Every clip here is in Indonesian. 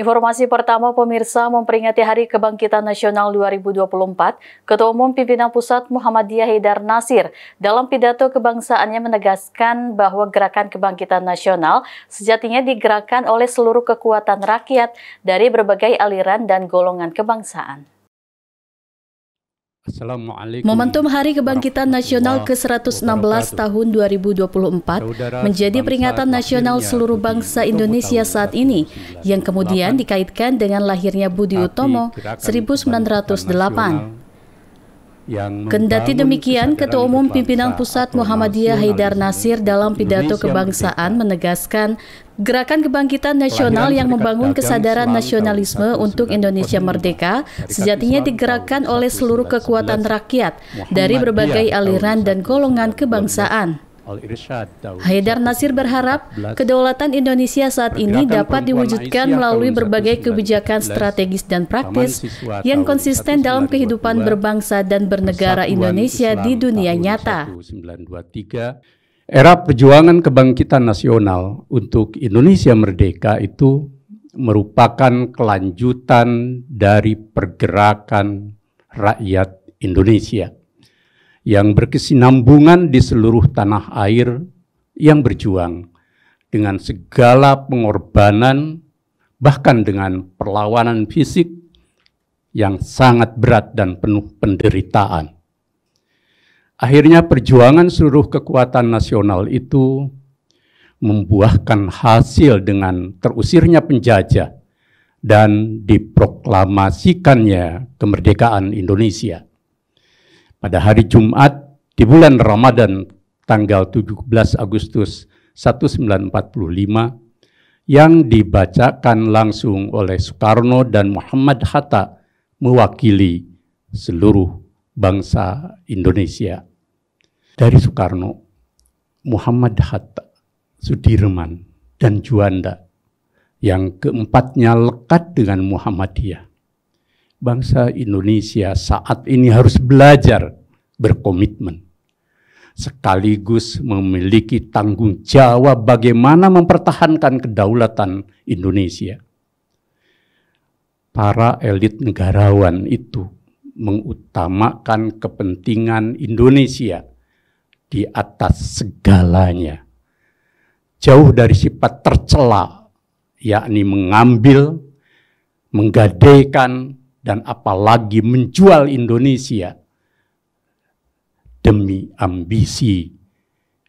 Informasi pertama pemirsa memperingati Hari Kebangkitan Nasional 2024, Ketua Umum Pimpinan Pusat Muhammadiyah Hidar Nasir dalam pidato kebangsaannya menegaskan bahwa gerakan kebangkitan nasional sejatinya digerakkan oleh seluruh kekuatan rakyat dari berbagai aliran dan golongan kebangsaan. Momentum Hari Kebangkitan Nasional ke-116 tahun 2024 menjadi peringatan nasional seluruh bangsa Indonesia saat ini yang kemudian dikaitkan dengan lahirnya Budi Utomo 1908. Kendati demikian, Ketua Umum Pimpinan Pusat Muhammadiyah Haidar Nasir dalam pidato kebangsaan menegaskan Gerakan kebangkitan nasional yang membangun kesadaran nasionalisme untuk Indonesia merdeka sejatinya digerakkan oleh seluruh kekuatan rakyat dari berbagai aliran dan golongan kebangsaan. Haidar Nasir berharap kedaulatan Indonesia saat ini dapat diwujudkan melalui berbagai kebijakan strategis dan praktis yang konsisten dalam kehidupan berbangsa dan bernegara Indonesia di dunia nyata. Era perjuangan kebangkitan nasional untuk Indonesia merdeka itu merupakan kelanjutan dari pergerakan rakyat Indonesia yang berkesinambungan di seluruh tanah air yang berjuang dengan segala pengorbanan, bahkan dengan perlawanan fisik yang sangat berat dan penuh penderitaan. Akhirnya perjuangan seluruh kekuatan nasional itu membuahkan hasil dengan terusirnya penjajah dan diproklamasikannya kemerdekaan Indonesia pada hari Jumat di bulan Ramadan tanggal 17 Agustus 1945 yang dibacakan langsung oleh Soekarno dan Muhammad Hatta mewakili seluruh bangsa Indonesia. Dari Soekarno, Muhammad Hatta, Sudirman, dan Juanda yang keempatnya lekat dengan Muhammadiyah bangsa Indonesia saat ini harus belajar berkomitmen sekaligus memiliki tanggung jawab bagaimana mempertahankan kedaulatan Indonesia. Para elit negarawan itu mengutamakan kepentingan Indonesia di atas segalanya. Jauh dari sifat tercela, yakni mengambil, menggadaikan, dan apalagi menjual Indonesia demi ambisi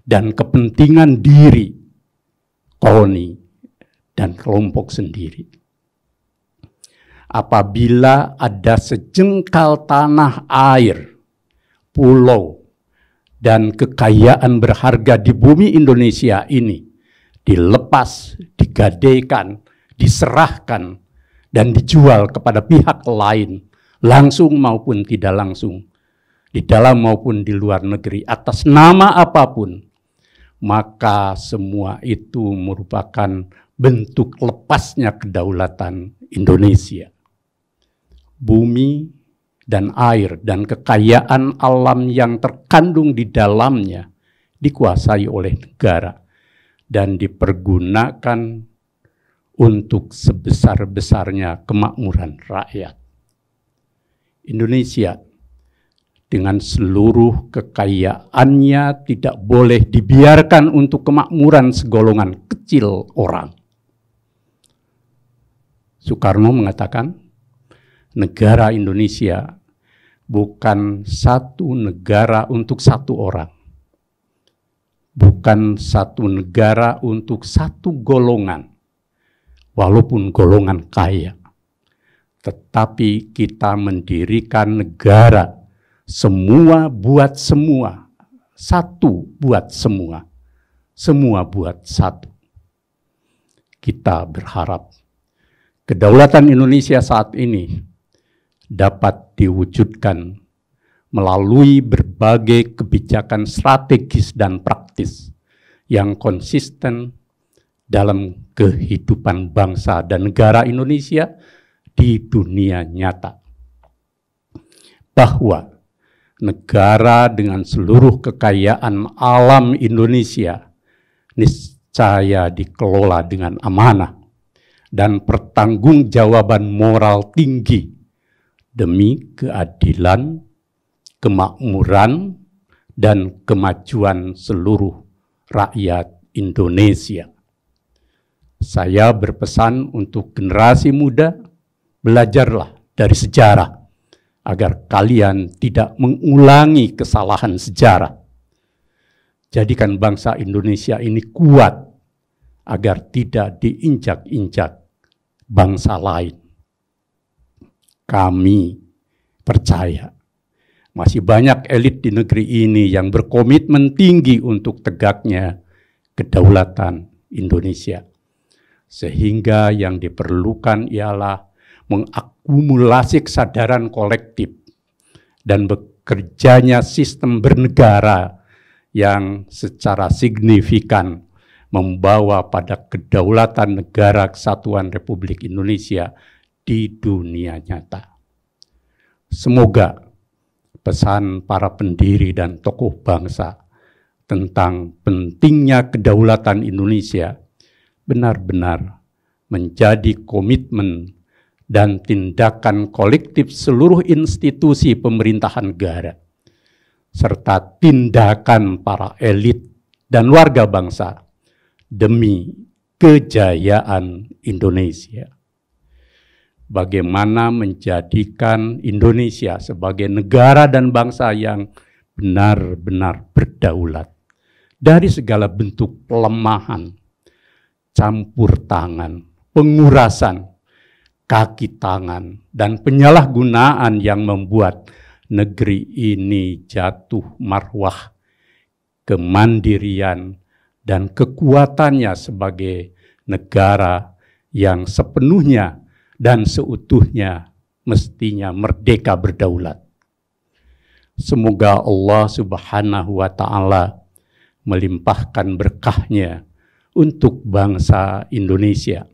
dan kepentingan diri koloni dan kelompok sendiri. Apabila ada sejengkal tanah air, pulau, dan kekayaan berharga di bumi Indonesia ini dilepas, digadaikan, diserahkan dan dijual kepada pihak lain, langsung maupun tidak langsung, di dalam maupun di luar negeri, atas nama apapun, maka semua itu merupakan bentuk lepasnya kedaulatan Indonesia. Bumi dan air dan kekayaan alam yang terkandung di dalamnya dikuasai oleh negara dan dipergunakan untuk sebesar-besarnya kemakmuran rakyat. Indonesia dengan seluruh kekayaannya tidak boleh dibiarkan untuk kemakmuran segolongan kecil orang. Soekarno mengatakan, negara Indonesia bukan satu negara untuk satu orang. Bukan satu negara untuk satu golongan walaupun golongan kaya. Tetapi kita mendirikan negara, semua buat semua, satu buat semua, semua buat satu. Kita berharap kedaulatan Indonesia saat ini dapat diwujudkan melalui berbagai kebijakan strategis dan praktis yang konsisten dalam kehidupan bangsa dan negara Indonesia di dunia nyata. Bahwa negara dengan seluruh kekayaan alam Indonesia niscaya dikelola dengan amanah dan pertanggungjawaban moral tinggi demi keadilan, kemakmuran, dan kemajuan seluruh rakyat Indonesia saya berpesan untuk generasi muda, belajarlah dari sejarah agar kalian tidak mengulangi kesalahan sejarah. Jadikan bangsa Indonesia ini kuat agar tidak diinjak-injak bangsa lain. Kami percaya masih banyak elit di negeri ini yang berkomitmen tinggi untuk tegaknya kedaulatan Indonesia. Sehingga yang diperlukan ialah mengakumulasi kesadaran kolektif dan bekerjanya sistem bernegara yang secara signifikan membawa pada kedaulatan negara kesatuan Republik Indonesia di dunia nyata. Semoga pesan para pendiri dan tokoh bangsa tentang pentingnya kedaulatan Indonesia benar-benar menjadi komitmen dan tindakan kolektif seluruh institusi pemerintahan negara, serta tindakan para elit dan warga bangsa demi kejayaan Indonesia. Bagaimana menjadikan Indonesia sebagai negara dan bangsa yang benar-benar berdaulat dari segala bentuk pelemahan, campur tangan, pengurasan kaki tangan, dan penyalahgunaan yang membuat negeri ini jatuh marwah, kemandirian, dan kekuatannya sebagai negara yang sepenuhnya dan seutuhnya mestinya merdeka berdaulat. Semoga Allah Subhanahu wa Ta'ala melimpahkan berkahnya untuk bangsa Indonesia.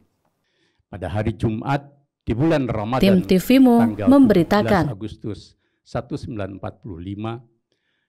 Pada hari Jumat di bulan Ramadan, Tim TVMU memberitakan Agustus 1945